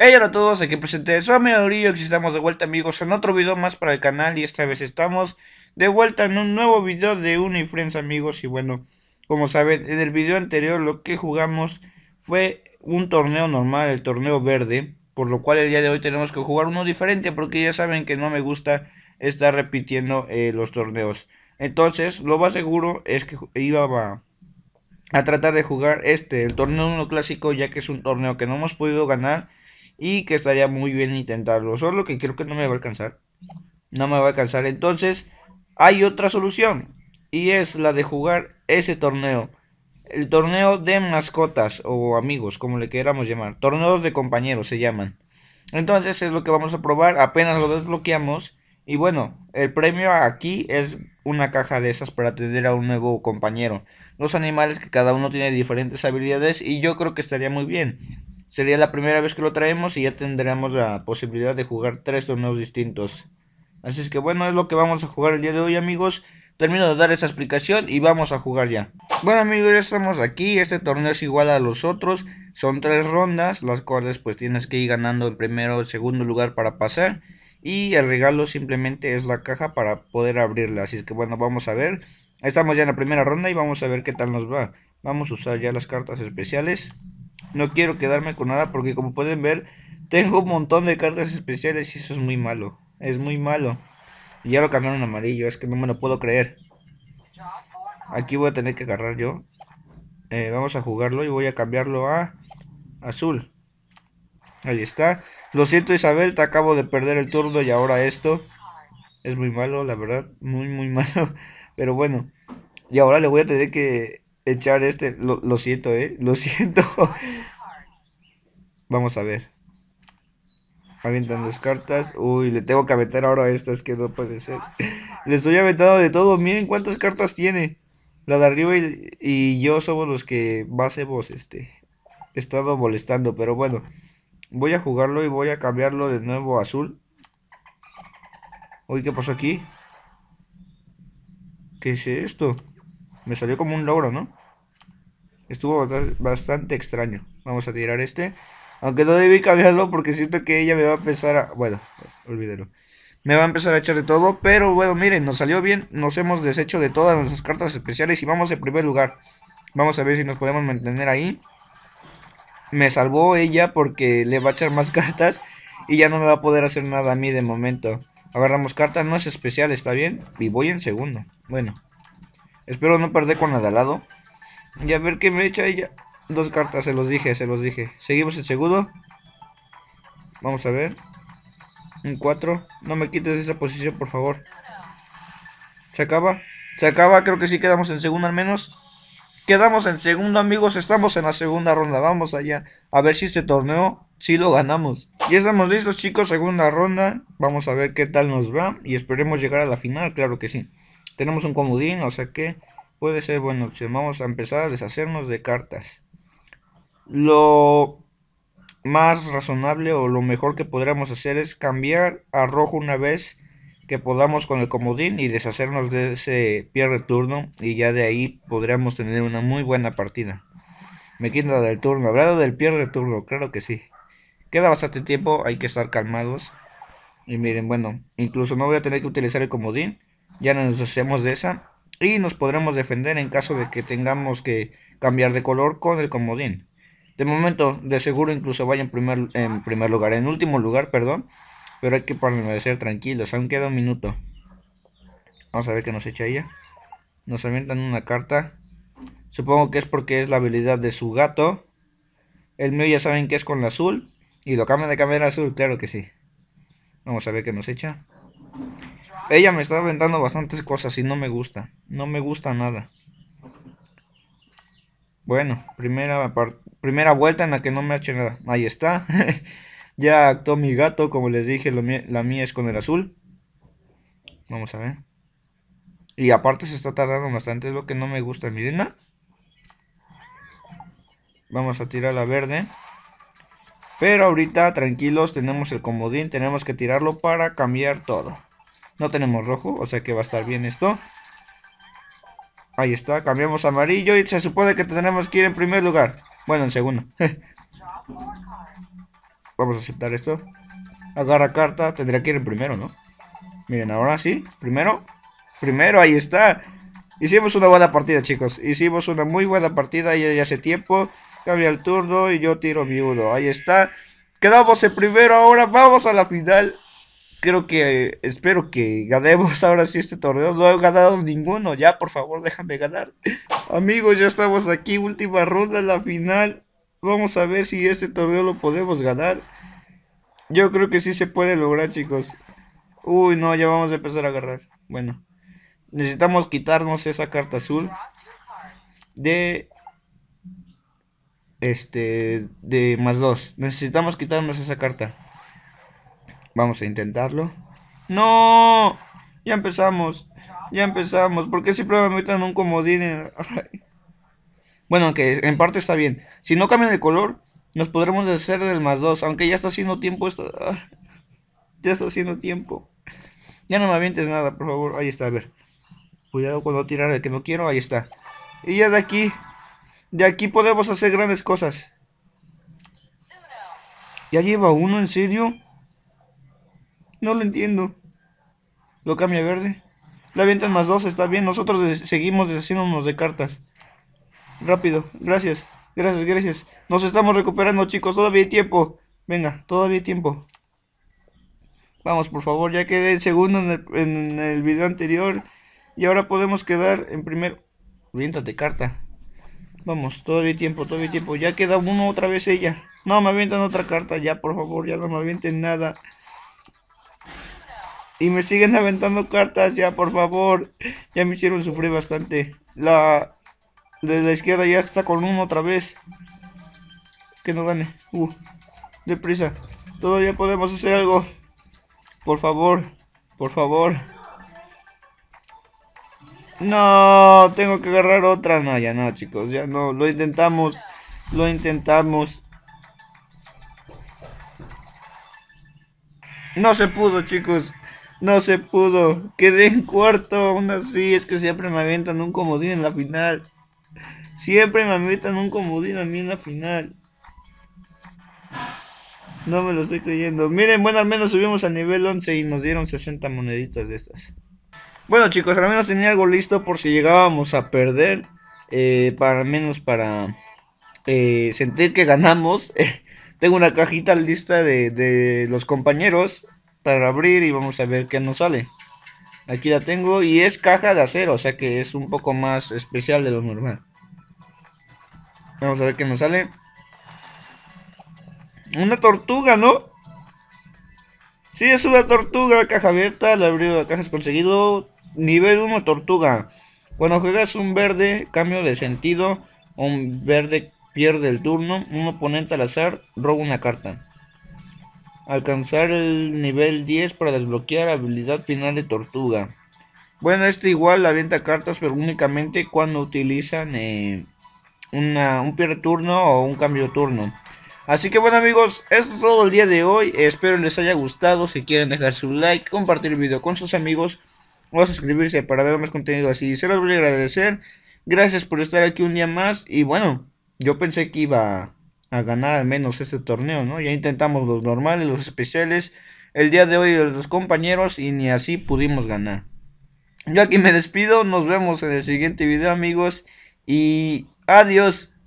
Hey, hola a todos, aquí presente soy Aurillo, aquí estamos de vuelta amigos en otro video más para el canal y esta vez estamos de vuelta en un nuevo video de Unifriends amigos y bueno, como saben, en el video anterior lo que jugamos fue un torneo normal, el torneo verde, por lo cual el día de hoy tenemos que jugar uno diferente porque ya saben que no me gusta estar repitiendo eh, los torneos. Entonces, lo más seguro es que iba a, a tratar de jugar este, el torneo 1 clásico, ya que es un torneo que no hemos podido ganar y que estaría muy bien intentarlo, solo que creo que no me va a alcanzar. No me va a alcanzar. Entonces, hay otra solución y es la de jugar ese torneo. El torneo de mascotas o amigos, como le queramos llamar. Torneos de compañeros se llaman. Entonces es lo que vamos a probar. Apenas lo desbloqueamos. Y bueno, el premio aquí es una caja de esas para atender a un nuevo compañero. Los animales que cada uno tiene diferentes habilidades y yo creo que estaría muy bien. Sería la primera vez que lo traemos y ya tendremos la posibilidad de jugar tres torneos distintos. Así es que bueno, es lo que vamos a jugar el día de hoy amigos. Termino de dar esa explicación y vamos a jugar ya. Bueno amigos, ya estamos aquí. Este torneo es igual a los otros. Son tres rondas, las cuales pues tienes que ir ganando el primero o segundo lugar para pasar. Y el regalo simplemente es la caja para poder abrirla. Así es que bueno, vamos a ver. Estamos ya en la primera ronda y vamos a ver qué tal nos va. Vamos a usar ya las cartas especiales. No quiero quedarme con nada porque como pueden ver, tengo un montón de cartas especiales y eso es muy malo. Es muy malo. Y ya lo cambiaron a amarillo, es que no me lo puedo creer. Aquí voy a tener que agarrar yo. Eh, vamos a jugarlo y voy a cambiarlo a azul. Ahí está. Lo siento Isabel, te acabo de perder el turno y ahora esto. Es muy malo, la verdad. Muy, muy malo. Pero bueno. Y ahora le voy a tener que echar este. Lo, siento, ¿eh? Lo siento. Vamos a ver. Avientan las cartas. Uy, le tengo que aventar ahora a estas que no puede ser. Le estoy aventando de todo. Miren cuántas cartas tiene. La de arriba y, yo somos los que más hemos este, estado molestando. Pero bueno, voy a jugarlo y voy a cambiarlo de nuevo a azul. Uy, ¿qué pasó aquí? ¿Qué es esto? Me salió como un logro, ¿no? Estuvo bastante extraño. Vamos a tirar este. Aunque no debí cambiarlo porque siento que ella me va a empezar a... Bueno, olvídelo. Me va a empezar a echar de todo. Pero bueno, miren, nos salió bien. Nos hemos deshecho de todas nuestras cartas especiales y vamos en primer lugar. Vamos a ver si nos podemos mantener ahí. Me salvó ella porque le va a echar más cartas y ya no me va a poder hacer nada a mí de momento. Agarramos cartas, no es especial, está bien. Y voy en segundo. Bueno, Espero no perder con nada al lado. Y a ver qué me echa ella. Dos cartas, se los dije, se los dije. Seguimos en segundo. Vamos a ver. Un 4. No me quites esa posición, por favor. Se acaba. Se acaba, creo que sí quedamos en segundo al menos. Quedamos en segundo, amigos. Estamos en la segunda ronda. Vamos allá. A ver si este torneo sí lo ganamos. Ya estamos listos, chicos. Segunda ronda. Vamos a ver qué tal nos va. Y esperemos llegar a la final, claro que sí. Tenemos un comodín, o sea que puede ser bueno si Vamos a empezar a deshacernos de cartas. Lo más razonable o lo mejor que podríamos hacer es cambiar a rojo una vez que podamos con el comodín y deshacernos de ese de turno y ya de ahí podríamos tener una muy buena partida. Me quita del turno, hablado del de turno, claro que sí. Queda bastante tiempo, hay que estar calmados. Y miren, bueno, incluso no voy a tener que utilizar el comodín ya nos deshacemos de esa y nos podremos defender en caso de que tengamos que cambiar de color con el comodín. De momento, de seguro incluso vaya en primer, en primer lugar, en último lugar, perdón, pero hay que permanecer tranquilos, aún queda un minuto. Vamos a ver qué nos echa ella. Nos avientan una carta. Supongo que es porque es la habilidad de su gato. El mío ya saben que es con la azul. Y lo cambian de cámara azul, claro que sí. Vamos a ver qué nos echa. Ella me está aventando bastantes cosas y no me gusta. No me gusta nada. Bueno, primera, primera vuelta en la que no me ha hecho nada. Ahí está. ya actuó mi gato, como les dije, la mía es con el azul. Vamos a ver. Y aparte se está tardando bastante, es lo que no me gusta, miren. Vamos a tirar la verde. Pero ahorita, tranquilos, tenemos el comodín, tenemos que tirarlo para cambiar todo. No tenemos rojo, o sea que va a estar bien esto. Ahí está, cambiamos amarillo y se supone que tenemos que ir en primer lugar. Bueno, en segundo. Vamos a aceptar esto. Agarra carta, tendría que ir en primero, ¿no? Miren, ahora sí, primero. Primero, ahí está. Hicimos una buena partida, chicos. Hicimos una muy buena partida y ya hace tiempo. Cambia el turno y yo tiro viudo. Ahí está. Quedamos en primero ahora. Vamos a la final creo que espero que ganemos ahora sí este torneo. No he ganado ninguno, ya por favor déjame ganar. Amigos, ya estamos aquí, última ronda, la final. Vamos a ver si este torneo lo podemos ganar. Yo creo que sí se puede lograr, chicos. Uy, no, ya vamos a empezar a agarrar. Bueno, necesitamos quitarnos esa carta azul de este de más dos. Necesitamos quitarnos esa carta. Vamos a intentarlo. ¡No! Ya empezamos. Ya empezamos. porque qué siempre me un comodín? bueno, aunque en parte está bien. Si no cambian de color, nos podremos deshacer del más dos. Aunque ya está haciendo tiempo. esto ya está haciendo tiempo. Ya no me avientes nada, por favor. Ahí está, a ver. Cuidado cuando tirar el que no quiero. Ahí está. Y ya de aquí. De aquí podemos hacer grandes cosas. ¿Ya lleva uno? ¿En serio? No lo entiendo. Lo cambia verde. La avientan más dos, está bien. Nosotros seguimos deshaciéndonos de cartas. Rápido, gracias. Gracias, gracias. Nos estamos recuperando, chicos. Todavía hay tiempo. Venga, todavía hay tiempo. Vamos, por favor. Ya quedé en segundo en el, video anterior. Y ahora podemos quedar en primer... Aviéntate, carta. Vamos, todavía hay tiempo, todavía hay tiempo. Ya queda uno otra vez ella. No, me avientan otra carta. Ya, por favor, ya no me avienten nada. Y me siguen aventando cartas, ya, por favor. Ya me hicieron sufrir bastante. La de la izquierda ya está con uno otra vez. Que no gane. Uh, deprisa. Todavía podemos hacer algo. Por favor, por favor. No, tengo que agarrar otra. No, ya no, chicos, ya no. Lo intentamos, lo intentamos. No se pudo, chicos. No se pudo. Quedé en cuarto. Aún así, es que siempre me avientan un comodín en la final. Siempre me avientan un comodín a mí en la final. No me lo estoy creyendo. Miren, bueno, al menos subimos a nivel 11 y nos dieron 60 moneditas de estas. Bueno, chicos, al menos tenía algo listo por si llegábamos a perder. Eh, para menos para eh, sentir que ganamos. Tengo una cajita lista de, de los compañeros para abrir y vamos a ver qué nos sale. Aquí la tengo y es caja de acero, o sea que es un poco más especial de lo normal. Vamos a ver qué nos sale. Una tortuga, ¿no? Si es una tortuga, caja abierta, la la de cajas conseguido. Nivel 1 tortuga. Cuando juegas un verde, cambio de sentido. Un verde pierde el turno. Un oponente al azar roba una carta. Alcanzar el nivel 10 para desbloquear habilidad final de tortuga. Bueno, este igual avienta cartas, pero únicamente cuando utilizan eh, un pier turno o un cambio de turno. Así que bueno amigos, esto es todo el día de hoy. Espero les haya gustado. Si quieren dejar su like, compartir el video con sus amigos o suscribirse para ver más contenido así. Se los voy a agradecer. Gracias por estar aquí un día más. Y bueno, yo pensé que iba a ganar al menos este torneo, ¿no? Ya intentamos los normales, los especiales, el día de hoy los compañeros y ni así pudimos ganar. Yo aquí me despido, nos vemos en el siguiente video amigos y adiós.